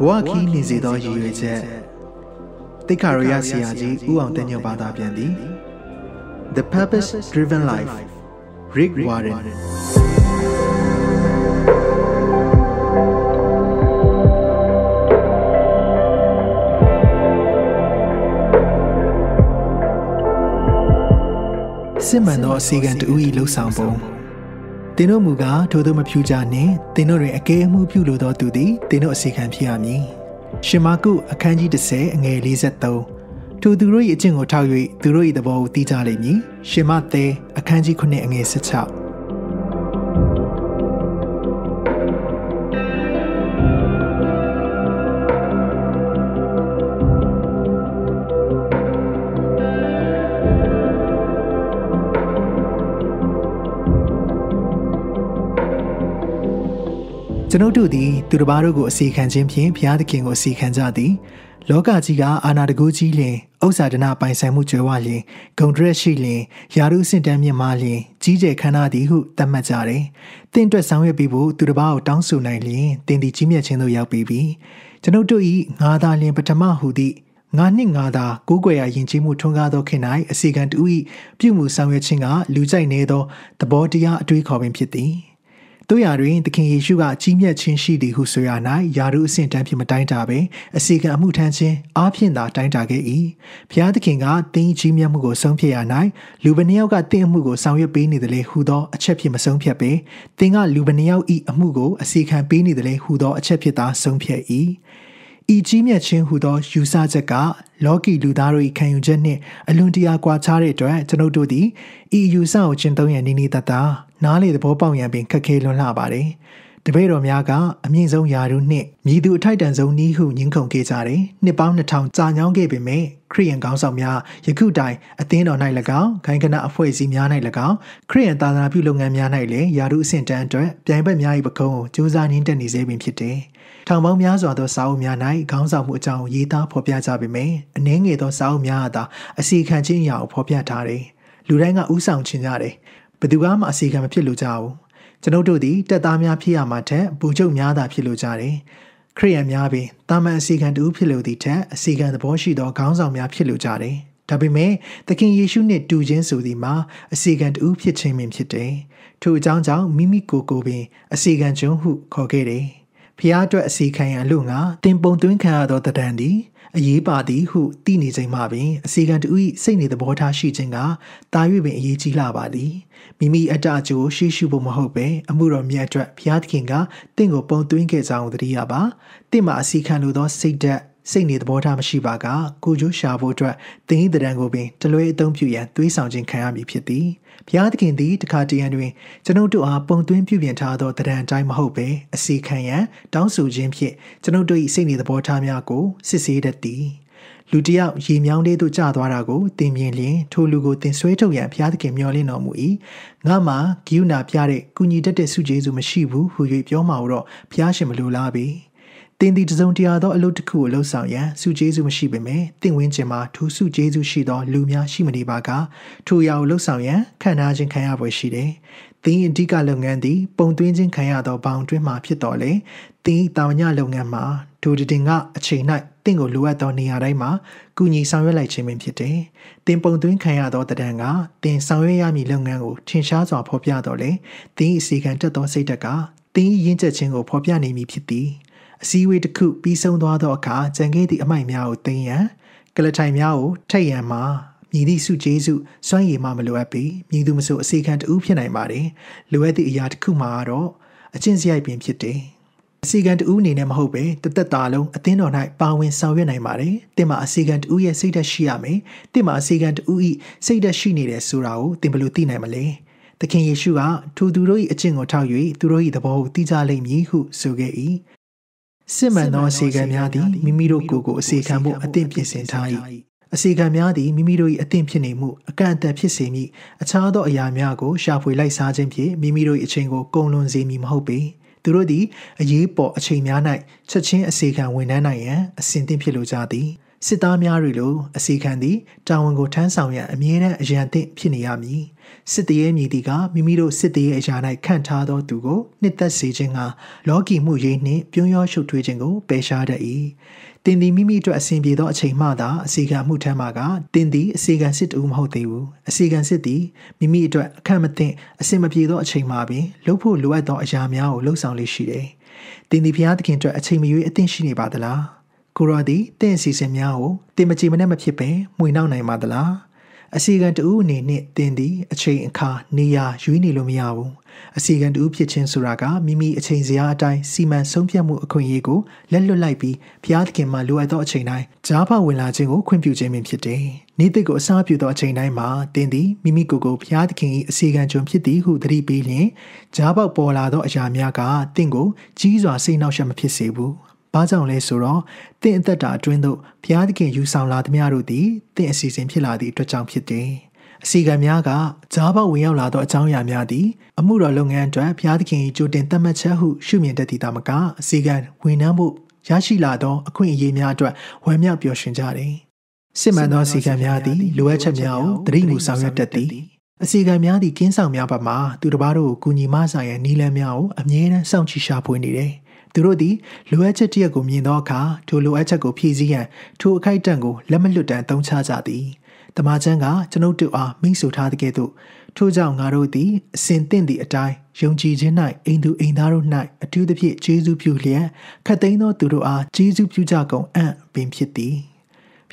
ဘဝခီးနေစေသောရည်ရွယ်ချက်တိခါရယဆရာကြီးဦးအောင်တညွန့်ဘာသာပြန်သည် The Purpose Driven Life Rick Warren စစ်မှန်သောအစီအကံတူ၏လှုပ်ဆောင်ပုံသင်တို့မူကားထိုသို့မပြုကြနှင့်သင်တို့တွင်အကဲအမှုပြုလိုသောသူသည်သင်တို့အစီခံဖြစ်ရမည်ရှမာကုအခန်းကြီး30အငယ်53ထိုသူတို့၏အကျင့်ကိုထောက်၍သူတို့၏သဘောကိုသိကြလိမ့်မည်ရှမာသဲအခန်းကြီး9အငယ်16ကျွန်ုပ်တို့သည်သူတစ်ပါးတို့ကိုအစီခံခြင်းဖြင့်ဘုရားသခင်ကိုအစီခံကြသည်လောကကြီးကအာနာတကူကြီးလျင်ဥစ္စာဒနာပိုင်ဆိုင်မှုကြွယ်ဝလျင်ဂုံဒရက်ရှိလျင်ယာရုစင်တန်းမြင့်မားလျင်ကြီးကျယ်ခမ်းနားသည်ဟုသတ်မှတ်ကြတယ်။တင့်အတွက်ဆောင်ရွက်ပြီးဖို့သူတစ်ပါးကိုတောင်းဆိုနိုင်လျင်တင်သည်ကြီးမြတ်ခြင်းသို့ရောက်ပြီးပြီ။ကျွန်ုပ်တို့၏ငါသာလျင်ပထမဟုသည့်ငါနှင့်ငါသာကိုးကွယ်ရာယဉ်ကျေးမှုထွန်းကားသောခင်၌အစီကံတူ၏ပြုမှုဆောင်ရွက်ခြင်းကလူကြိုက်နေသောသဘောတရားအတွေးခေါ်ပင်ဖြစ်သည်။တို့ရာတွင်သခင်ယေရှုကကြီးမြတ်ခြင်းရှိသည်ဟုဆိုရ၌ယာရုအဆင့်တန်းဖြင့်မတိုင်းတာပင်အစီကံအမှုထမ်းခြင်းအားဖြင့်သာတိုင်းတာခဲ့၏ဘုရားသခင်ကတင်းကြီးမြတ်မှုကိုဆုံးဖြတ်ရ၌လူဘနှစ်ယောက်ကတင်းအမှုကိုဆောင်ရွက်ပေးနေသည်လေဟုသောအချက်ဖြင့်မဆုံးဖြတ်ပင်တင်းကလူဘနှစ်ယောက်၏အမှုကိုအစီခံပေးနေသည်လေဟုသောအချက်ဖြင့်သာဆုံးဖြတ်၏ဤကြီးမြတ်ခြင်းဟူသောယူဆချက်ကလောကီလူသားတို့၏ခံယူချက်နှင့်အလွန်တရာကွာခြားတဲ့အတွက်ကျွန်ုပ်တို့သည်ဤယူဆကိုကျင့်သုံးရန်နည်းနည်းတတနားလေသဘောပေါက်ရန်ပင်ခက်ခဲလွန်းလှပါသည်။တပည့်တော်များကအမြင့်ဆုံးယာရုနှင့်မြည်သူအထိုက်တန်ဆုံးနည်းဟုညှင်းခုန်ခဲ့ကြတယ်။နှစ်ပေါင်း2000ကြာညောင်းခဲ့ပေမယ့်ခရီးယန်ကောင်းဆောင်များယခုတိုင်အသင်းတော်၌၎င်း၊ဂိုင်းကနအဖွဲ့အစည်းများ၌၎င်းခရီးယန်သာသနာပြုလုပ်ငန်းများ၌လည်းယာရုအဆင့်တန်းအတွက်ပြိုင်ဘက်များ၏ပကုံးကိုစူးစမ်းနှင်းတက်နေစေပင်ဖြစ်တယ်။ထောင်ပေါင်းများစွာသောစာအုပ်များ၌ခေါင်းဆောင်မှုအကြောင်းရေးသားဖော်ပြကြပေမယ့်အနည်းငယ်သောစာအုပ်များအသာ အစီခံခြင်းအရာကိုဖော်ပြထားတယ်။လူတိုင်းကဥဆောင်ခြင်းကြတယ်။ဘယ်သူကမှအစီခံမဖြစ်လိုကြဘူး။ကျွန်ုပ်တို့သည်တက်သားများဖြစ်ရမှာထက်ဗိုလ်ချုပ်များသာဖြစ်လိုကြတယ်။ခရိယံများပင်တာမန်အစီခံတူဖြစ်လိုသည့်ထက်အစီခံသဘောရှိသောခေါင်းဆောင်များဖြစ်လိုကြတယ်။ဒါပေမဲ့သခင်ယေရှုနှင့်တူခြင်းဆိုသည်မှာအစီကံတူဖြစ်ခြင်းပင်ဖြစ်တယ်။ထို့အကြောင်းကြောင့်မိမိကိုယ်ကိုယ်ပင် အစီကံကျွန်းဟုခေါ်ခဲ့တယ်။ဖျားအတွက်အစီခံရန်လို့ငါတင်ပုံသွင်းခံရသောတဒံသည်အရေးပါသည်ဟုသိနေချိန်မှပင်အစီခံတူ၏စိတ်နေသဘောထားရှိခြင်းကတာ၍ပင်အရေးကြီးလာပါသည်မိမိအတ္တကြိုရှိရှိဖို့မဟုတ်ပင်အမှုတော်မြတ်အတွက်ဘုရားသခင်ကတင့်ကိုပုံသွင်းခဲ့ကြောင်းသတိရပါတင့်မှာအစီခံလိုသောစိတ်ဓာတ်စိတ်နေသဘောထားမရှိပါကကိုကျိုးရှာဖို့အတွက်တင်းဤတံကိုပင်တလွဲအသုံးပြုရန်သွေးဆောင်ခြင်းခံရမည်ဖြစ်သည်ဘုရားသခင်သည်တခါတရံတွင်ကျွန်ုပ်တို့အားပုံသွင်းပြုပြင်ထားသောတံအတိုင်းမဟုတ်ဘဲအစီခံရန်တောင်းဆိုခြင်းဖြင့်ကျွန်ုပ်တို့၏စိတ်နေသဘောထားများကိုစစ်ဆေးတတ်သည်လူတယောက်ရေမြောင်းလေးသို့ကျသွားတာကိုသင်မြင်လျင်ထိုလူကိုသင်ဆွဲထုတ်ရန်ဘုရားသခင်မျှော်လင့်တော်မူ၏ငါမှာဂိယူနာပြတဲ့ကုညီတတ်တဲ့စုကျေးစုမရှိဘူးဟု၍ပြောမှာတော့ဘုရားရှင်မလိုလားပေ။တင်သည်တစုံတရာသောအလုပ်တစ်ခုကိုလှုပ်ဆောင်ရန်စုကျေးစုမရှိပေမယ့်တင်ဝင်းကျင်မှာထိုစုကျေးစုရှိသောလူများရှိမနေပါကထိုအရာကိုလှုပ်ဆောင်ရန်ခံထားခြင်းခံရပွဲရှိတယ်။သင်အဓိကလုပ်ငန်းသည်ပုံသွင်းခြင်းခံရသောဘောင်တွင်းမှဖြစ်တော်လဲ။သင်တာဝန်ညလုပ်ငန်းမှာထိုတင်ကအချိန်၌သင်ကိုလိုအပ်သောနေရာတိုင်းမှာကူညီဆောင်ရွက်လိုက်ခြင်းပင်ဖြစ်တယ်။သင်ပုံသွင်းခံရသောတဒဏ်ကသင်ဆောင်ရွက်ရမည့်လုပ်ငန်းကိုထင်ရှားစွာဖော်ပြတော်လဲ။သင်အစီကံတက်သောစိတ်ဓာတ်ကသင်ရင့်ကျက်ခြင်းကိုဖော်ပြနေမည်ဖြစ်သည်။အစည်းအဝေးတစ်ခုပြီးဆုံးသွားသောအခါကြံခဲ့သည့်အမိုက်များကိုသိမ်းရန်ကလထိုင်များကိုထိတ်ရန်မှာ မြည်သည့်စုကျေးစုစွမ်းရည်မှမလိုအပ်ပေမြည်သူမဆိုအစီခံတူဖြစ်နိုင်ပါတယ်လိုအပ်သည့်အရာတစ်ခုမှာတော့အချင်းစရိုက်ပင်ဖြစ်တယ်အစီကံတူအနေနဲ့မဟုတ်ပဲတသက်တာလုံးအသင်းတော်၌ပါဝင်ဆောင်ရွက်နိုင်ပါတယ်။တင်မှာအစီကံတူရဲ့စိတ်ဓာတ်ရှိရမယ်။တင်မှာအစီကံတူဤစိတ်ဓာတ်ရှိနေတယ်ဆိုတာကိုတင်ဘယ်လိုသိနိုင်မလဲ။သခင်ယေရှုကထိုသူတို့၏အကျင့်ကိုထောက်၍သူတို့၏သဘောကိုသိကြလိမ့်မည်ဟုဆိုခဲ့၏စစ်မှန်သောအစီကံများသည်မိမိတို့ကိုယ်ကိုအစီခံဖို့အသင့်ပြင်ဆင်ထား၏အစီကံများသည်မိမိတို့၏အသင့်ဖြစ်နေမှုအကန့်အသတ်ဖြစ်စေမည်အခြားသောအရာများကိုရှာဖွေလိုက်စားခြင်းဖြင့်မိမိတို့၏အချိန်ကိုကုန်လွန်စေမည်မဟုတ်ပေသူတို့သည်အရေးပေါ်အချိန်များ၌ချက်ချင်းအစီခံဝန်ထမ်းနိုင်ရန်အစဉ်သင့်ဖြစ်လိုကြသည်။စစ်သားများတွေလိုအစီခံသည့်တာဝန်ကိုထမ်းဆောင်ရန်အမြဲတမ်းအရန်သင့်ဖြစ်နေရမည်စစ်တရေမြည်သည်ကမိမိတို့စစ်တရေအရာ၌ခန့်ထားသောသူကိုနှစ်သက်စေခြင်းကလောကီမှုရေးနှင့်ပြုံးရောရှုပ်ထွေးခြင်းကိုပယ်ရှားတတ်၏တင်သည်မိမိအတွက်အစဉ်ပြေသောအချိန်မှသာအစီခံမှုထမ်းမှာကတင်သည်အစီခံစစ်တူမဟုတ်သေးဘူးအစီခံစစ်သည်မိမိအတွက်အခက်မသင့်အစဉ်မပြေသောအချိန်မှပင်လှုပ်ဖို့လိုအပ်သောအရာများကိုလှုပ်ဆောင်လေ့ရှိတယ်တင်သည်ဘုရားသခင်အတွက်အချိန်မရွေးအသင့်ရှိနေပါသလားကိုရောသည်တင့်အစီအစဉ်များကိုတင်မကြည်မနဲ့မဖြစ်ပင်မှွေနှောက်နိုင်ပါသလားအစီကံတူအနေနဲ့တင်သည် အချိန်အခါနေရာရွေးနေလို့မရဘူးအစီကံတူဖြစ်ခြင်းဆိုတာကမိမိအချိန်စရာအတိုင်းစီမံဆုံးဖြတ်မှုအခွင့်အရေးကိုလက်လွတ်လိုက်ပြီးဘုရားသခင်မှလိုအပ်သောအချိန်တိုင်းကြားဖဝင်လာခြင်းကိုခွင့်ပြုခြင်းပင်ဖြစ်တယ်။နေ့တစ်ကိုအစားပြုသောအချိန်တိုင်းမှာတင်သည်မိမိကိုယ်ကိုဘုရားသခင်၏အစီကံကျွန်ဖြစ်သည်ဟုသတိပေးလျင်ကြားပေါက်ပေါ်လာသောအရာများကတင့်ကိုကြီးစွာစိတ်နှောက်ယှက်မဖြစ်စေဘူး။။ဘာကြောင့်လဲဆိုတော့တင့်အသက်တာအတွင်းသို့ဘုရားသခင်ယူဆောင်လာသမျှတို့သည်တင့်အစီအစဉ်ဖြစ်လာသည့်အတွက်ကြောင့်ဖြစ်တယ်။အစီကံများကကြားပေါက်ဝင်ရောက်လာသောအကြောင်းအရာများသည်အမှုတော်လုပ်ငန်းအတွက်ဘုရားသခင်၏ကြိုတင်သတ်မှတ်ချက်ဟုရှုမြင်တတ်သည်သာမကအစီကံဝန်နှမ်းဖို့ရရှိလာသောအခွင့်အရေးများအတွက်ဝမ်းမြောက်ပျော်ရွှင်ကြတယ်။စစ်မှန်သောအစီကံများသည်လိုအပ်ချက်များကိုတတိမူဆောင်ရွက်တတ်သည်။အစီကံများသည့်ကင်းဆောင်များဘက်မှသူတစ်ပါးတို့ကိုကူညီမဆိုင်ရဲ့နီးလန်းများကိုအမြဲတမ်းစောင့်ကြည့်ရှာဖွေနေတယ်သူတို့သည်လိုအပ်ချက်တရက်ကိုမြင်သောအခါထိုလိုအပ်ချက်ကိုဖြည့်ဆည်းရန်ထိုအခိုက်အတန့်ကိုလက်မလွတ်တမ်းသုံးချကြသည်တမန်ကျန်ကကျွန်ုပ်တို့အားမိတ်ဆိုထားတဲ့ကဲ့သို့ထို့ကြောင့်ငါတို့သည်အစဉ်တင့်သည့်အတိုင်းယုံကြည်ခြင်း၌အိမ်သူအိမ်သားတို့၌အထူးသဖြင့်ကျေးဇူးပြုလျက်ခတ်သိမ်းသောသူတို့အားကျေးဇူးပြုကြကုန်အံ့ပင်ဖြစ်သည်။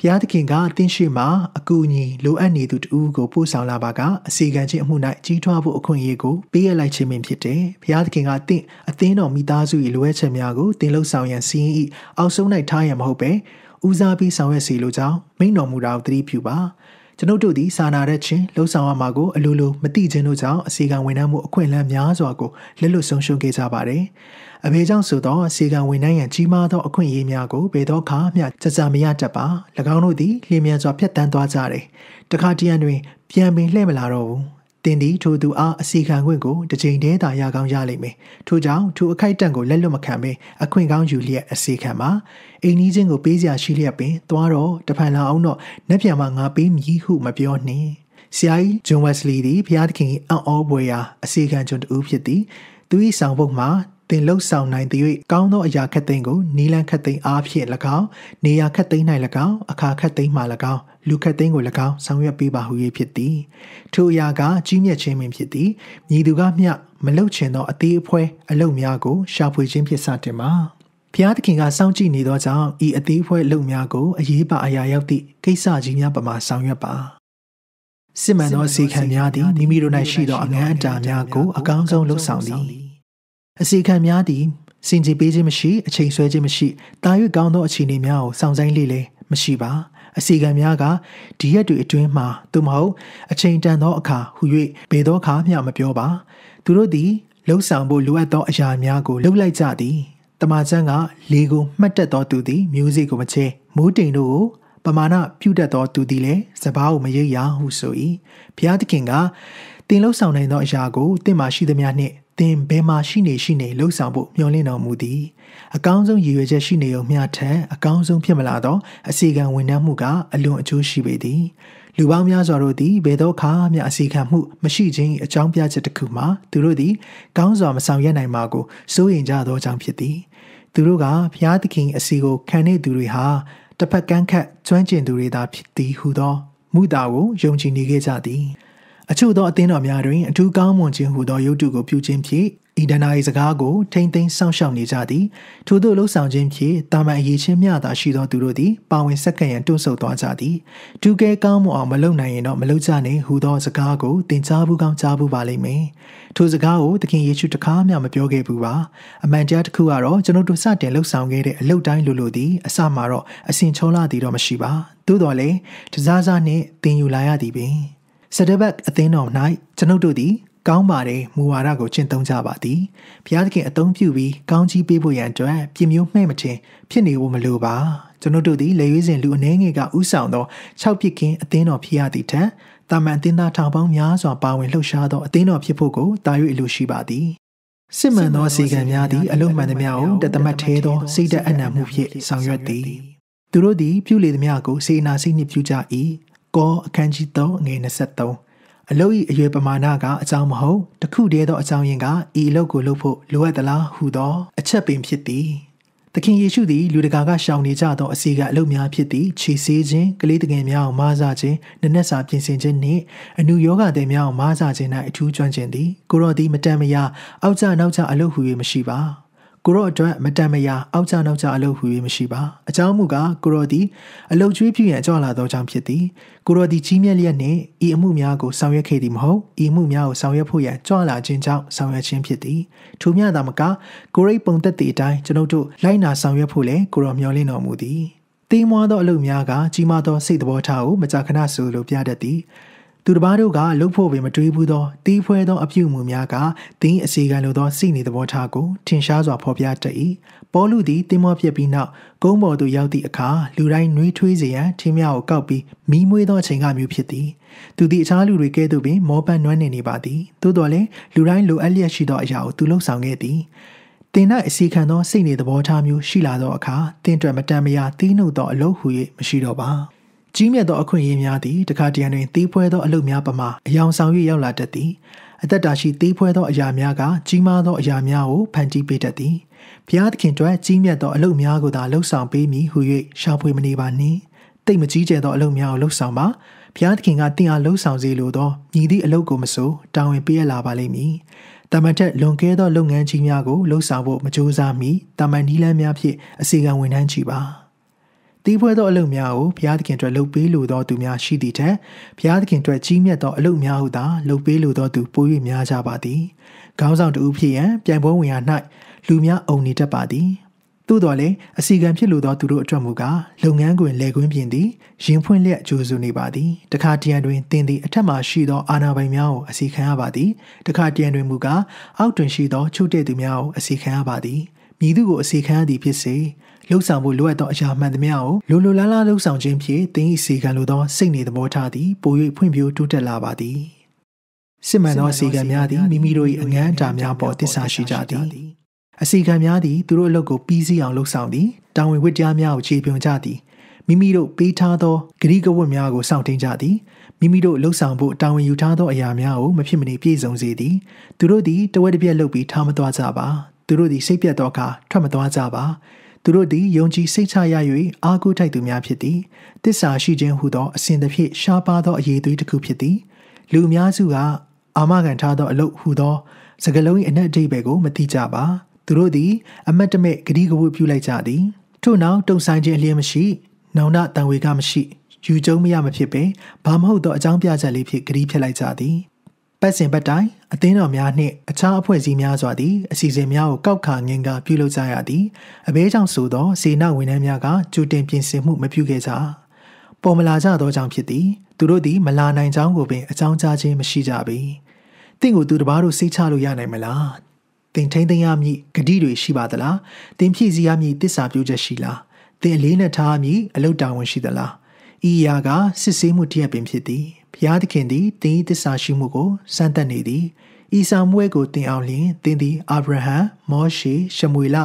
ဘုရားသခင်ကအသင်ရှိမှအကူအညီလိုအပ်နေသူတူကိုပို့ဆောင်လာပါကအစီကံချင်းအမှု၌ကြီးထွားဖို့အခွင့်အရေးကိုပေးရလိုက်ခြင်းပင်ဖြစ်တယ်။ဘုရားသခင်ကအသင်အသင်းတော်မိသားစု၏လိုအပ်ချက်များကိုသင်လှုပ်ဆောင်ရန်စီရင်၏အောက်ဆုံး၌ထားရန်မဟုတ်ပဲဦးစားပေးဆောင်ရွက်စီလိုကြောင်းမိန့်တော်မူတာကိုသတိပြုပါ။ကျွန်ုပ်တို့သည်စာနာတဲ့ချင်းလှုပ်ဆောင်ရမှာကိုအလိုလိုမသိခြင်းတို့ကြောင့်အစီကံဝန်ထမ်းမှုအခွင့်အလမ်းများစွာကိုလက်လွတ်ဆုံးရှုံးခဲ့ကြပါတယ်။အဖေကြောင့်ဆိုသောအစီကံဝန်ထမ်းရန်ကြီးမားသောအခွင့်အရေးများကိုဘယ်သောအခါမျှကြကြမရတတ်ပါ။၎င်းတို့သည်လျင်မြန်စွာဖြတ်တန်းသွားကြတယ်။တခါတရံတွင်ပြန်ပင်လှည့်မလာတော့ဘူး။တင်သည်ထိုသူအားအစီခံခွင့်ကိုတစ်ချိန်တည်းသာရကောင်းရလိမ့်မယ်။ထို့ကြောင့်ထိုအခိုက်အတန့်ကိုလက်လွတ်မခံဘဲအခွင့်ကောင်းယူလျက်အစီခံပါ။အိမ်နီးချင်းကိုပေးစရာရှိလျက်ပင်သွားတော့တဖန်လာအောင်တော့နှက်ပြန်မှငါပေးမည်ဟုမပြောနှင့်။ဆရာကြီးဂျွန်ဝက်စလီသည်ဘုရားသခင်အံ့ဩဖွယ်ရာအစီခံကျွန်တူဖြစ်သည်။သူ၏ဆောင်ပုဒ်မှာသင်လှုပ်ဆောင်နိုင်သည့်၍ကောင်းသောအရာခက်သိန်းကိုနီလန်ခက်သိန်းအားဖြင့်၎င်း၊နေရာခက်သိန်း၌၎င်း၊အခါခက်သိန်းမှ၎င်းလူခတ်သိန်းကို၎င်းဆောင်ရွက်ပေးပါဟု၍ဖြစ်သည်ထိုအရာကကြီးမြတ်ခြင်းပင်ဖြစ်သည်မြည်သူကမျှမလုတ်ချင်သောအသေးအဖွဲအလုပ်များကိုရှာဖွေခြင်းဖြစ်စတင်ပါဘုရားသခင်ကစောင့်ကြည့်နေသောကြောင့်ဤအသေးဖွဲအလုပ်များကိုအရေးပါအရာရောက်သည့်ကိစ္စကြီးများပမာဆောင်ရွက်ပါစစ်မှန်သောအစီခံများသည်မိမိတို့၌ရှိသောအငန်းအတာများကိုအကောင်းဆုံးလှုပ်ဆောင်သည်အစီခံများသည်စင်ကြေပေးခြင်းမရှိအချိန်ဆွဲခြင်းမရှိတာ၍ကောင်းသောအခြေအနေများကိုစောင့်ဆိုင်လေလေမရှိပါအစီကံများကဒီရက်တွေအတွင်းမှာသူမဟုတ်အချိန်တန်သောအခါဟူ၍ဘေသောအခါမျှမပြောပါသူတို့သည်လှုပ်ဆောင်ဖို့လိုအပ်သောအရာများကိုလှုပ်လိုက်ကြသည်တမန်ကျန်က လေကိုမှတ်တက်သောသူသည် မျိုးစေ့ကိုမချဲမိုးတိမ်တို့ကိုပမာဏပြုတ်တတ်သောသူသည်လည်းစပားကိုမရိပ်ရာဟုဆို၏ဘုရားသခင်ကတင်လှုပ်ဆောင်နိုင်သောအရာကိုတင့်မှာရှိသမျှနှင့်သင်ဘယ်မှာရှိနေရှိနေလှုပ်ဆောင်ဖို့မျှော်လင့်တော်မူသည်အကောင်းဆုံးရည်ရွယ်ချက်ရှိနေုံမျှထက်အကောင်းဆုံးဖြစ်မလာသောအစီကံဝန်ထမ်းမှုကအလွန်အကျိုးရှိပေသည်လူပေါင်းများစွာတို့သည်ဘယ်သောအခါမျှအစီခံမှု မရှိခြင်းအကြောင်းပြချက်တစ်ခုမှာသူတို့သည်ကောင်းစွာမဆောင်ရွက်နိုင်ပါကိုစိုးရိမ်ကြသောကြောင့်ဖြစ်သည်သူတို့ကဖျားသခင်အစီကိုခံနေသူတွေဟာတစ်ဖက်ကန်းခတ်ကျွမ်းကျင်သူတွေသာဖြစ်သည်ဟုသောမူတာကိုယုံကြည်နေခဲ့ကြသည်အချို့သောအသင်းတော်များတွင်အထူးကောင်းမွန်ခြင်းဟူသောယုတ်တုကိုပြုခြင်းဖြင့်ဤဒနာ၏စကားကိုထိမ့်သိမ်းစောင့်ရှောက်နေကြသည်ထို့သို့လှုပ်ဆောင်ခြင်းဖြင့်တာမန်အရေးချင်းမျှသာရှိသောသူတို့သည်ပါဝင်ဆက်ကရန်တွန့်ဆုတ်သွားကြသည်သူကဲကောင်းမွန်အောင်မလုပ်နိုင်ရင်တော့မလုပ်ကြနှင့်ဟူသောစကားကိုသင်ကြားဘူးကောင်းကြားဘူးပါလိမ့်မယ်ထိုစကားကိုသခင်ယေရှုတကားမျှမပြောခဲ့ဘူးပါအမှန်တရားတစ်ခုကတော့ကျွန်ုပ်တို့စတင်လှုပ်ဆောင်ခဲ့တဲ့အလုပ်တိုင်းလိုလိုသည်အစမှာတော့အစဉ်ချုံးလာသည်တော့မရှိပါသို့တော်လည်းတစားစားနှင့်သင်ယူလာရသည်ပင်ဇဒဘက်အသင်းတော်၌ကျွန်ုပ်တို့သည်ကောင်းပါတယ်မူဝါဒကိုကျင့်သုံးကြပါသည်ဘုရားသခင်အသုံးပြုပြီးကောင်းကြီးပေးဖို့ရန်အတွက်ပြည်မျိုးမှဲ့မခြင်းဖြစ်နေဖို့မလိုပါကျွန်ုပ်တို့သည်လေရွေးစဉ်လူအနေငယ်ကဥဆောင်သော၆ပြစ်ခင်းအသင်းတော်ဖြစ်ရသည့်ထက်တာမန်အသင်းသားထောင်ပေါင်းများစွာပါဝင်လှုပ်ရှားသောအသင်းတော်ဖြစ်ဖို့ကိုတာ၍အလိုရှိပါသည်စစ်မှန်သောစီကံများသည်အလုံးမှန်သမျှကိုတသမတ်သေးသောစိတ်တအနံ့မှုဖြင့်ဆောင်ရွက်သည်သူတို့သည်ပြုလေသမျှကိုစေနာစိတ်နှင့်ပြုကြ၏ကောအခန်းကြီး3ငွေ23အလုတ်၏အရွယ်ပမာဏကအကြောင်းမဟုတ်တခုတည်းသောအကြောင်းရင်းကဤအလုတ်ကိုလုပ်ဖို့လိုအပ်သလားဟူသောအချက်ပင်ဖြစ်သည်သခင်ယေရှုသည်လူတကာကရှောင်နေကြသောအစီကအလုတ်များဖြစ်သည့်ခြေဆေးခြင်း၊ကလေးတငယ်များကိုမားစခြင်း၊နနက်စာပြင်ဆင်ခြင်းနှင့်အနုယောဂသည်များကိုမားစခြင်း၌အထူးကျွမ်းကျင်သည်။ကိုရောသည်မတန်မရအောက်ကျနောက်ကျအလုတ်ဟူ၍မရှိပါ။ကိုရောအတွက်မတန်မရာအောက်ကြနောက်ကြအလုပ်ဟူ၍မရှိပါအကြောင်းမူကားကိုရောသည်အလုပ်ကျွေးပြုရန်ကြွလာသောကြောင့်ဖြစ်သည်ကိုရောသည်ကြီးမြတ်လျက်နှင့်ဤအမှုများကိုဆောင်ရွက်ခဲ့သည်မဟုတ်ဤအမှုများကိုဆောင်ရွက်ဖို့ရန်ကြွလာခြင်းကြောင့်ဆောင်ရွက်ခြင်းဖြစ်သည်ထို့မြသာမကကိုရိတ်ပုံသက်သည့်အတိုင်းကျွန်ုပ်တို့လိုက်နာဆောင်ရွက်ဖို့လည်းကိုရောမျှော်လင့်တော်မူသည်တိမ်မွားသောအလုပ်များကကြီးမားသောစိတ်သဘောထားကိုမကြာခဏဆိုလိုပြတတ်သည်သူတစ်ပါးတို့ကလှုပ်ဖို့ပင်မတွေးဘူးသောတီးဖွဲသောအပြုအမူများကသင်းအစီကံလိုသောစိနေသဘောထားကိုထင်ရှားစွာဖော်ပြတတ်၏ပေါလုသည်တင်းမောပြက်ပြီးနောက်ကုန်းပေါ်သို့ရောက်သည့်အခါလူတိုင်းနှွေးထွေးစေရန်ထင်းမြောက်ကိုကောက်ပြီးမီးမွေးသောအချိန်ကမျိုးဖြစ်သည်သူသည်အခြားလူတွေကဲ့သို့ပင်မောပန်းနွမ်းနေနေပါသည်သို့တော်လည်းလူတိုင်းလိုအပ်လျက်ရှိသောအရာကိုသူလှုပ်ဆောင်ခဲ့သည်တင်၌အစီခံသောစိတ်နေသဘောထားမျိုးရှိလာသောအခါတင့်တွယ်မတန်မရာတီးနှုတ်သောအလုပ်ဟု၍မရှိတော့ပါ။ကြီးမြတ်သောအခွင့်အရေးများသည်တခါတရံတွင်သေးဖွဲသောအလုပ်များပမာအယောင်ဆောင်၍ရောက်လာတတ်သည်အသက်တာရှိသေးဖွဲသောအရာများကကြီးမားသောအရာများကိုဖန်တီးပေးတတ်သည်ဘုရားသခင်တွင်ကြီးမြတ်သောအလုပ်များကိုသာလှုပ်ဆောင်ပေးမည်ဟု၍ရှာဖွေမနေပါနှင့်တိတ်မကြီးကျယ်သောအလုပ်များကိုလှုပ်ဆောင်ပါဘုရားသခင်ကတင်အားလှုပ်ဆောင်စေလိုသောညီသည့်အလုပ်ကိုမဆိုတာဝန်ပေးရလာပါလိမ့်မည်တမန်ထက်လွန်ကဲသောလုပ်ငန်းကြီးများကိုလှုပ်ဆောင်ဖို့မကြိုးစားမီတာမန်နီလန်းများဖြင့်အစီအကံဝန်ထမ်းချပါတီးပွဲသောအလုပ်များကိုဘုရားသခင်အတွက်လှုပ်ပေးလိုသောသူများရှိသည့်ထက်ဘုရားသခင်အတွက်ကြီးမြတ်သောအလုပ်များဟုသာလှုပ်ပေးလိုသောသူပို၍များကြပါသည်။ခေါင်းဆောင်တူဖြစ်ရန်ပြိုင်ပွဲဝင်ရာ၌လူများအုံနေတတ်ပါသည်။သို့တော်လည်းအစီကံဖြစ်လိုသောသူတို့အတွက်မူကားလုပ်ငန်းတွင်လဲကွင်းပြင်သည်ရင်ဖွင့်လျက်ကြိုးစုံနေပါသည်တခါတရံတွင်တင်သည်အထက်မှရှိသောအာဏာပိုင်များကိုအစီခံရပါသည်တခါတရံတွင်မူကားအောက်တွင်ရှိသော ချုပ်တဲ့သူများကိုအစီခံရပါသည်။မည်သူကိုအစီခံရသည်ဖြစ်စေလှုပ်ဆောင်ဖို့လိုအပ်သောအရာမှန်သမျှကိုလိုလိုလားလားလှုပ်ဆောင်ခြင်းဖြင့်တင်းဤစီကံလိုသောစိတ်နေသဘောထားသည်ပို၍ဖွံ့ဖြိုးတိုးတက်လာပါသည်စစ်မှန်သောအစီကံများသည်မိမိတို့၏အငမ်းအတာများပေါ်တစ္ဆာရှိကြသည်အစီကံများသည်သူတို့အလုပ်ကိုပြီးစီးအောင်လှုပ်ဆောင်သည်တာဝန်ဝတ္တရားများကိုခြေပြုံကြသည်မိမိတို့ပေးထားသောဂရိကဝတ်များကိုစောင့်တင်ကြသည်မိမိတို့လှုပ်ဆောင်ဖို့တာဝန်ယူထားသောအရာများကိုမဖြစ်မနေပြည့်စုံစေသည်သူတို့သည်တဝက်တစ်ပြက်လှုပ်ပြီးထားမသွားကြပါသူတို့သည်စိတ်ပြတ်သောအခါထွက်မသွားကြပါသူတို့သည်ယုံကြည်စိတ်ချရ၍အားကိုးထိုက်သူများဖြစ်သည်တစ္ဆာရှိခြင်းဟုသောအစဉ်တစ်ဖြစ်ရှားပါသောအရေးသွေးတစ်ခုဖြစ်သည်လူအများစုကအာမခံထားသောအလုပ်ဟုသောစကလုံး၏အနက်အဓိပ္ပာယ်ကိုမသိကြပါသူတို့သည်အမတ်တမဲ့ဂတိကဝတ်ပြုလိုက်ကြသည်ထို့နောက်တုံဆိုင်ခြင်းအလျင်းမရှိနောင်နာတန်ဝေကမရှိယူကျုံမရမဖြစ်ပင်ဘာမဟုတ်သောအကြောင်းပြချက်လေးဖြင့်ဂတိဖြစ်လိုက်ကြသည်ပတ်စဉ်ပတ်တိုင်းအသင်းတော်များနှင့်အခြားအဖွဲ့အစည်းများစွာသည်အစီအစဉ်များကိုကောက်ခါငင်ကာပြုလုပ်ကြရသည်အဘေးကြောင့်ဆိုသောစေနာဝန်ထမ်းများကကြိုတင်ပြင်ဆင်မှုမပြုခဲ့ကြပေါ်မလာကြသောကြောင့်ဖြစ်သည်သူတို့သည်မလာနိုင်ကြောင်းကိုပင်အကြောင်းကြားခြင်းမရှိကြပေတင့်ကိုသူတစ်ပါးတို့စိတ်ချလို့ရနိုင်မလားတင်ထိန်သိမ်းရမည်ဂတိတွေရှိပါသလားတင်ဖြည့်စည်းရမည်တစ္ဆာပြုချက်ရှိလားတင်အလေးနက်ထားမည်အလုတာဝန်ရှိသလားဤအရာကစစ်ဆေးမှုတစ်ရပ်ပင်ဖြစ်သည်ဖျားသခင်သည်တင်း၏တစ္ဆာရှိမှုကိုစမ်းသပ်နေသည်ဤစာမွဲကိုတင်အောင်လျင်တင်သည်အာဗြဟံမောရှေရှမွေလ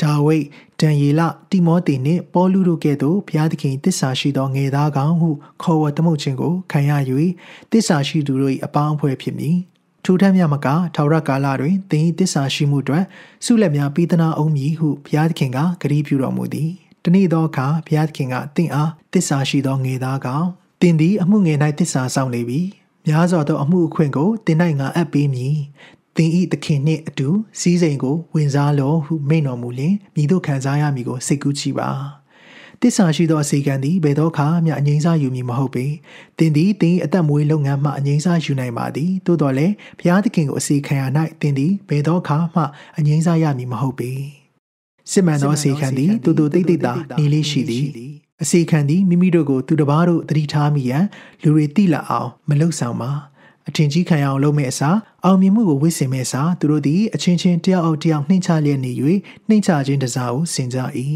ဒါဝိဒ်ဒံယေလတိမောသေနှင့်ပေါလုတို့ကဲ့သို့ဘုရားသခင်တစ္ဆာရှိသောငယ်သားကောင်ဟုခေါ်ဝတ်သမုတ်ခြင်းကိုခံရ၍တစ္ဆာရှိသူတို့၏အပေါင်းအဖွဲ့ဖြစ်မည်ထူထမ်းမြမကထာဝရကာလတွင်သင်၏တစ္ဆာရှိမှုတွင်ဆုလက်များပေးသနာအောင်မည်ဟုဘုရားသခင်ကဂရုပြုတော်မူသည် တနေ့သောအခါဘုရားသခင်ကသင်အားတစ္ဆာရှိသောငယ်သားကောင်တင်သည်အမှုငယ်၌တစ္ဆာဆောင်နေပြီများစွာသောအမှုအခွင့်ကိုတင်၌ငါအပ်ပေးမည်တင်ဤသခင်နှင့်အတူစည်းစိမ်ကို ဝင်စားလောဟုမိန့်တော်မူလင်မိတို့ခံစားရမည်ကိုစိတ်ကူးကြည်ပါတစ္ဆာရှိသောအစီကံသည်ဘယ်သောအခါမျှအငြိမ်းစားယူမည်မဟုတ်ပေ။တင်သည်တင်အသက်မွေးလုပ်ငန်းမှအငြိမ်းစားယူနိုင်ပါသည်။သို့တော်လည်းဘုရားသခင်ကိုအစီခံရ၌တင်သည်ဘယ်သောအခါမှအငြိမ်းစားရမည်မဟုတ်ပေ။စစ်မှန်သောအစီခံသည်တူတူတိတ်တိတ်သာနေလေးရှိသည်။အစီခံသည်မိမိတို့ကိုသူတစ်ပါးတို့သတိထားမိရန်လူတွေသိလာအောင်မလှုပ်ဆောင်ပါအထင်ကြီးခံရအောင်လုပ်မဲ့အစားအောင်မြင်မှုကိုဝိစင်မဲ့အစားသူတို့သည်အချင်းချင်းတယောက်အောက်တယောက်နှိမ့်ချလျက်နေ၍နှိမ့်ချခြင်းတစားကိုဆင်ကြ၏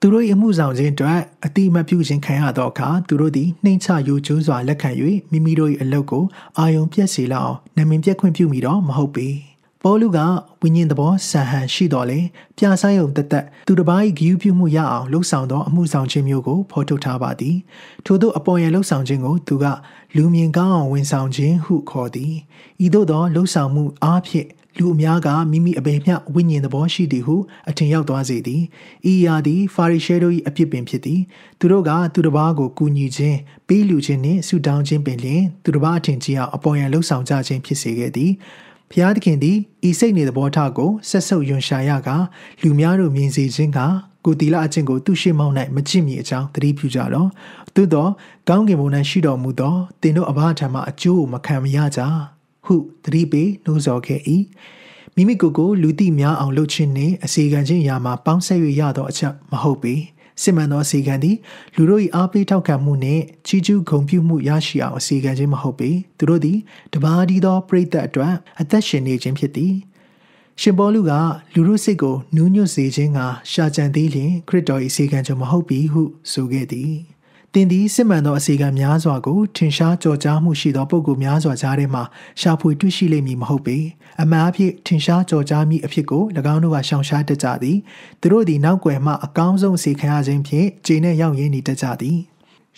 သူတို့၏အမှုဆောင်ခြင်းအတွက်အတိအမှတ်ပြုခြင်းခံရသောအခါသူတို့သည်နှိမ့်ချယိုကျိုးစွာလက်ခံ၍မိမိတို့၏အလုပ်ကိုအာယုံပြက်စေလောက်အောင်နာမင်ပြက်ခွင့်ပြုမိတော့မဟုတ်ပေ။ပေါလုကဝိညာဉ်သဘောဆန်ဟန်ရှိတော်လဲပြဆိုင်ုံတသက်သူတစ်ပါး၏ဂိယူပြုမှုရအောင်လှုပ်ဆောင်သောအမှုဆောင်ခြင်းမျိုးကိုဖော်ထုတ်ထားပါသည်ထို့သောအပေါ်ယံလှုပ်ဆောင်ခြင်းကိုသူကလူမြင်ကောင်းအောင်ဝန်ဆောင်ခြင်းဟုခေါ်သည်ဤသို့သောလှုပ်ဆောင်မှုအားဖြင့်လူအများကမိမိအပေမျှဝိညာဉ်သဘောရှိသည်ဟုအထင်ရောက်သွားစေသည်ဤရာသည်ဖာရီရှဲတို့၏အပြစ်ပင်ဖြစ်သည်သူတို့ကသူတစ်ပါးကိုကူညီခြင်းပေးလူခြင်းနှင့်ဆုတောင်းခြင်းပင်လျှင်သူတစ်ပါးအထင်ကြီးအောင်အပေါ်ယံလှုပ်ဆောင်ကြခြင်းဖြစ်စေခဲ့သည်ဖျားသခင်သည်ဤစိတ်နေသဘောထားကိုဆက်ဆုပ်ယွန်ရှာရကလူများတို့မြင်စေခြင်းကကိုတီလာအချင်းကိုသူ့ရှိမောင်း၌မချစ်မိအကြောင်းသတိပြုကြတော့သို့တော့ကောင်းကင်ဘုံ၌ရှိတော်မူသောတင်တို့အဘထံမှအကျိုးကိုမခံမရကြဟုသတိပေးနှိုးဆော်ခဲ့၏မိမိကိုယ်ကိုလူတိများအောင်လှုပ်ခြင်းနှင့်အစီကံခြင်းရာမှာပေါင်းဆက်၍ရသောအချက်မဟုတ်ပေ။စစ်မှန်သောအစီအကံသည်လူတို့၏အားပေးထောက်ခံမှုနှင့်ချီးကျူးဂုဏ်ပြုမှုရရှိအောင်အစီအကံခြင်းမဟုတ်ပေသူတို့သည်တပါးတည်းသောပရိသတ်အတွက်အသက်ရှင်နေခြင်းဖြစ်သည်ရှင်ပေါလုကလူတို့စိတ်ကိုနူးညွတ်စေခြင်းကရှာကြံသေးလျင်ခရစ်တော်၏အစီအကံကြောင့်မဟုတ်ပြီဟုဆိုခဲ့သည်တင်သည်စစ်မှန်သောအစီအကံများစွာကိုထင်ရှားကြော်ကြားမှုရှိသောပုဂ္ဂိုလ်များစွာကြားထဲမှရှာဖွေတွေ့ရှိလိမ့်မည်မဟုတ်ပေအမှန်အဖြစ်ထင်ရှားကြော်ကြားမိအဖြစ်ကို၎င်းတို့ကရှောင်ရှားတတ်ကြသည်သူတို့သည်နောက်ွယ်မှအကောင်းဆုံးအစီခံရခြင်းဖြင့်ခြေနှင့်ရောက်ရင်းနေတတ်ကြသည်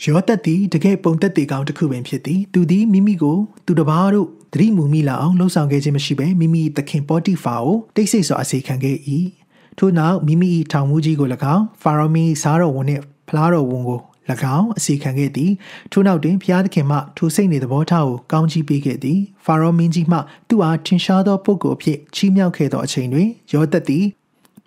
ရောတက်သည်တကယ်ပုံတက်တေကောင်းတစ်ခုပင်ဖြစ်သည်သူသည်မိမိကိုသူတစ်ပါးတို့သတိမူမိလာအောင်လှုံ့ဆော်ခဲ့ခြင်းမရှိဘဲမိမိသခင်ပေါတိဖာကိုတိတ်ဆိတ်စွာအစီခံခဲ့၏ထို့နောက်မိမိ၏ထောင်မှုကြီးကို၎င်းဖာရောမီစားတော်ဝန်နှင့်ဖလားတော်ဝန်ကို၎င်းအစီခံခဲ့သည်ထို့နောက်တွင်ဘုရားသခင်မှထိုစိတ်နေသဘောထားကိုကောင်းချီးပေးခဲ့သည်ဖာရောမင်းကြီးမှသူ့အားထင်ရှားသောပုဂ္ဂိုလ်အဖြစ်ချီးမြှောက်ခဲ့သောအချိန်တွင်ယောသက်သည်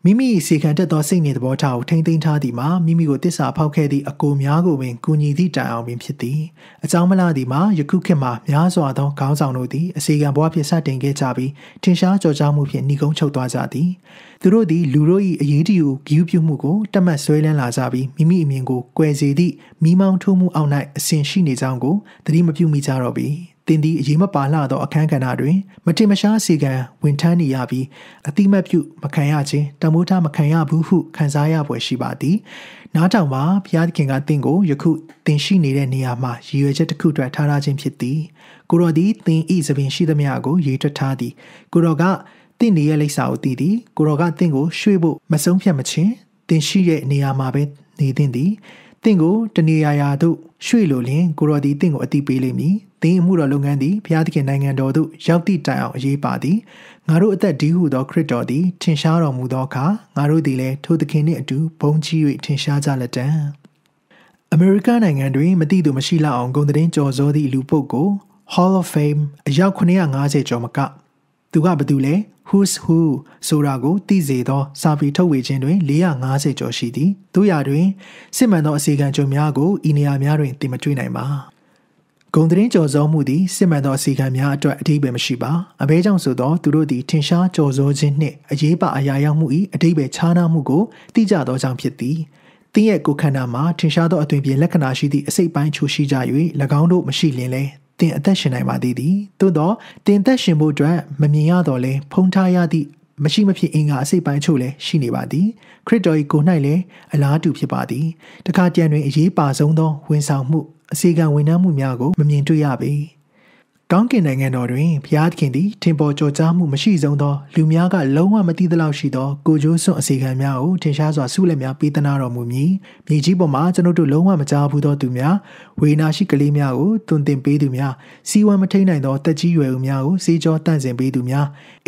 မိမိစေခံတက်သောစိတ်နေသဘောထားကိုထိမ့်သိမ်းထားသည်မှာမိမိကိုတစ္ဆာဖောက်ခဲ့သည့်အကိုများကိုပင်ကူညီသည့်တိုင်အောင်ပင်ဖြစ်သည်အကြောင်းမလားသည်မှာယခုခေတ်မှာများစွာသောခေါင်းဆောင်တို့သည်အစေခံဘဝဖြင့်စတင်ခဲ့ကြပြီးထင်ရှားကြော်ကြားမှုဖြင့်နှီးကုံးချုပ်သွားကြသည်သူတို့သည်လူတို့၏အရေးတူဂိူးပြုမှုကိုတတ်မှတ်ဆွဲလန်းလာကြပြီးမိမိအမြင်ကိုကွယ်စေသည့်မိမောင်းထိုးမှုအောက်၌အစဉ်ရှိနေကြောင်းကိုသတိမပြုမိကြတော့ပေ။တင်သည်အရေးမပါလှသောအခန်းကဏ္ဍတွင်မတင်မရှားစီကံဝင်ထမ်းနေရပြီးအတိမတ်ပြုမခံရခြင်းတမိုးထားမခံရဘူးဟုခံစားရပွဲရှိပါသည်နားတောင်မှာဘုရားသခင်ကတင့်ကိုယခုတင်ရှိနေတဲ့နေရာမှာရည်ရွယ်ချက်တစ်ခုအတွက်ထားထားခြင်းဖြစ်သည်ကိုတော်သည်တင်ဤသပင်ရှိသမျှကိုရည်တွက်ထားသည်ကိုတော်ကတင့်နေရဲ့လိပ်စာကိုတည်သည်ကိုတော်ကတင့်ကို ရွှေ့ဖို့မဆုံးဖြတ်မခြင်းတင်ရှိရဲ့နေရာမှာပဲနေသင့်သည်တင့်ကိုတနေရာရာသို့ရွှေ့လိုလင်ကိုတော်သည်တင့်ကိုအတိပေးလိမ့်မည်သင်အမှုတော်လုပ်ငန်းသည်ဘုရားသခင်နိုင်ငံတော်သို့ရောက်သည့်တိုင်အောင်အရေးပါသည်ငါတို့အသက်ဒီဟုသောခရစ်တော်သည်ထင်ရှားတော်မူသောအခါငါတို့သည်လည်းထိုသခင်နှင့်အတူဘုန်းကြီး၍ထင်ရှားကြလက်တံအမေရိကန်နိုင်ငံတွင်မတိသူမရှိလောက်အောင်ဂုဏ်သတင်းကြော်စောသည့်လူပုဂ္ဂိုလ် Hall of Fame အယောက်950ကျော်မကသူကဘသူလဲ Who's Who ဆိုတာကိုသိစေသောစာပေထုတ်ဝေခြင်းတွင်450ကျော်ရှိသည်တို့ရာတွင်စစ်မှန်သောအစီအကံကြုံများကိုဤနေရာများတွင်တင်မတွေ့နိုင်ပါဂုံသတင်းကြော်စောမှုသည်စစ်မှန်သောအစီအကံများအတွက်အထိပ္ပယ်မရှိပါအဘဲကြောင့်ဆိုသောသူတို့သည်ထင်ရှားကြော်စောခြင်းနှင့်အရေးပါအရာရောက်မှု၏အထိပ္ပယ်ခြားနားမှုကိုသိကြသောကြောင့်ဖြစ်သည်တင်းရဲ့ကိုခန္ဓာမှာထင်ရှားသောအသွင်ပြင်လက္ခဏာရှိသည့်အစိတ်ပိုင်းချိုရှိကြ၍၎င်းတို့မရှိလင်လဲတင်အသက်ရှင်နိုင်ပါသေးသည်သို့သောတင်သက်ရှင်ဖို့အတွက်မမြင်ရတော့လဲဖုံးထားရသည့်မရှိမဖြစ်အင်္ဂါအစိတ်ပိုင်းချို့လည်းရှိနေပါသည်ခရစ်တော်၏ကို၌လည်းအလားတူဖြစ်ပါသည်တခါတရံတွင်အရေးပါဆုံးသောဝန်ဆောင်မှုအစီကံဝန်ထမ်းမှုများကိုမမြင်တွေ့ရပေ။ကောင်းကင်နိုင်ငံတော်တွင်ဘုရားသခင်သည်ထင်ပေါ်ကျော်ကြားမှုမရှိဆုံးသောလူများကလုံးဝမသိသလောက်ရှိသောကိုကျိုးစွန့်အစီကံများကိုထင်ရှားစွာဆုလက်များပေးသနာတော်မူမည်။မြေကြီးပေါ်မှာကျွန်ုပ်တို့လုံးဝမကြားဘူးသောသူများဝေနာရှိကလေးများကိုတွင်တင်ပေးသူများစီဝံမထိန်နိုင်သောတက်ကြီးရွယ်သူများကိုစေကြောတန့်စင်ပေးသူများ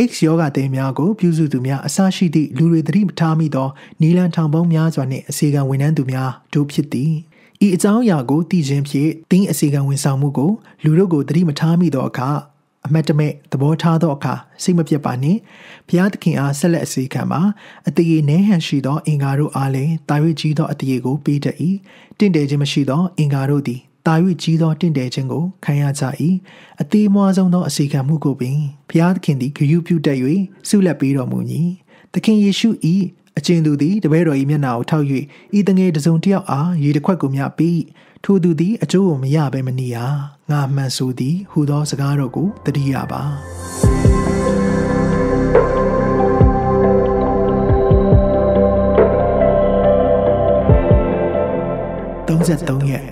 X ယောဂတဲများကိုပြုစုသူများအစရှိသည့်လူတွေသတိမထားမိသောနီလန်ထောင်ပေါင်းများစွာနှင့်အစီကံဝန်ထမ်းသူများတို့ဖြစ်သည်။ဤအကြောင်းအရာကိုသိခြင်းဖြင့်သင်းအစီကံဝန်ဆောင်မှုကိုလူတို့ကိုသတိမထားမိသောအခါအမတ်တမဲ့သဘောထားသောအခါစိတ်မပြတ်ပါနှင့်ဘုရားသခင်အားဆက်လက်အစီခံပါအတရေနည်းဟန်ရှိသော အင်္ကာတို့အားလည်းတာ၍ကြီးသောအတရေကိုပေးတတ်၏တင့်တယ်ခြင်းမရှိသော အင်္ကာတို့သည်တာ၍ကြီးသော တင့်တယ်ခြင်းကိုခံရကြ၏အသေးမွားဆုံးသောအစီခံမှုကိုပင်ဘုရားသခင်သည်ဂရုပြုတတ်၍ဆုလက်ပေးတော်မူ၏သခင်ယေရှု၏အချင်းသူသည်တပည့်တော်၏မျက်နှာကိုထောက်၍ဤတငယ်တစုံတစ်ယောက်အားရေတစ်ခွက်ကိုမျှပြီးထိုသူသည်အကျိုးကိုမရဘဲမနေရငါမှန်ဆိုသည်ဟူသောစကားတော်ကိုတတိယပါ33ရက်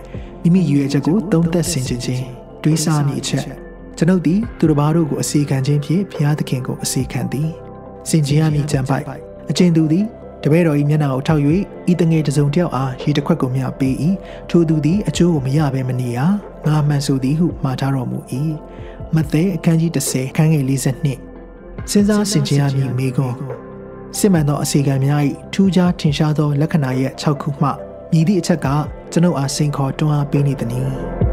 မိမိရွေချက်ကိုသုံးသက်ဆင်ခြင်ခြင်းတွေးဆမည်အချက်ကျွန်ုပ်သည်သူတစ်ပါးတို့ကိုအစီခံခြင်းဖြင့်ဘုရားသခင်ကိုအစီခံသည်စင်ကြင်ရမည်ကြံပိုက်အကျဉ်သူသည်တပည့်တော်၏မျက်နှာကိုထောက်၍ဤတငယ်တစုံတယောက်အားရေတစ်ခွက်ကိုမျှပေး၏ထိုသူသည်အချို့ကိုမရဘဲမနေရငါမှန်ဆိုသည်ဟုမှားထားတော်မူ၏မဿဲအခန်းကြီး30ခန်းငယ်42စဉ်းစားဆင်ခြင်ရမည်မိကွန်းစစ်မှန်သောအစီကံများ၏ထူးခြားထင်ရှားသောလက္ခဏာရဲ့6ခုမှမြည်သည့်အချက်ကကျွန်ုပ်အားစိန်ခေါ်တွန်းအားပေးနေသည်။